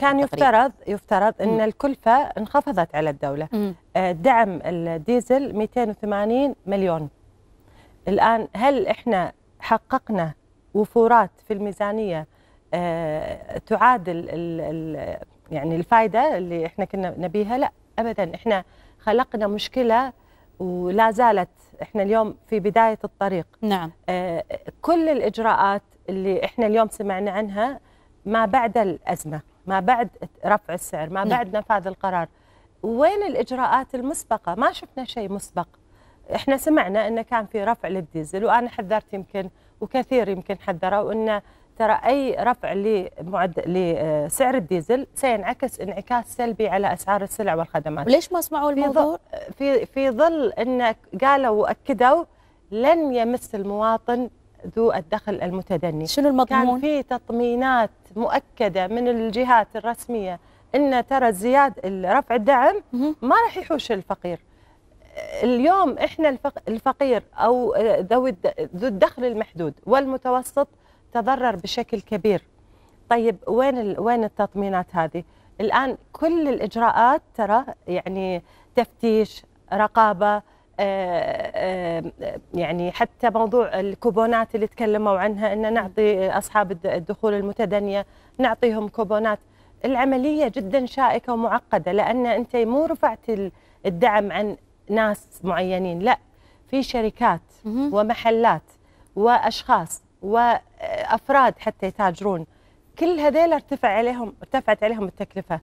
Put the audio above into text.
كان يفترض يفترض ان م. الكلفه انخفضت على الدوله م. آه، دعم الديزل 280 مليون الان هل احنا حققنا وفورات في الميزانيه آه، تعادل يعني الفائده اللي احنا كنا نبيها لا ابدا احنا خلقنا مشكله ولا زالت احنا اليوم في بدايه الطريق نعم آه، كل الاجراءات اللي احنا اليوم سمعنا عنها ما بعد الازمه ما بعد رفع السعر ما نعم. بعد نفاذ القرار وين الاجراءات المسبقه ما شفنا شيء مسبق احنا سمعنا انه كان في رفع للديزل وانا حذرت يمكن وكثير يمكن حذروا ان ترى اي رفع لمعد لسعر الديزل سينعكس انعكاس سلبي على اسعار السلع والخدمات. ليش ما سمعوا الموضوع؟ في في ظل ان قالوا واكدوا لن يمس المواطن ذو الدخل المتدني شنو المضمون؟ كان في تطمينات مؤكدة من الجهات الرسمية أن ترى الزياد رفع الدعم ما راح يحوش الفقير اليوم احنا الفقير او ذوي ذو الدخل المحدود والمتوسط تضرر بشكل كبير. طيب وين وين التطمينات هذه؟ الان كل الاجراءات ترى يعني تفتيش، رقابه، آه، آه، يعني حتى موضوع الكوبونات اللي تكلموا عنها ان نعطي اصحاب الدخول المتدنيه نعطيهم كوبونات العمليه جدا شائكه ومعقده لان انت مو رفعت الدعم عن ناس معينين لا في شركات ومحلات واشخاص وافراد حتى يتاجرون كل هذيل ارتفع عليهم ارتفعت عليهم التكلفه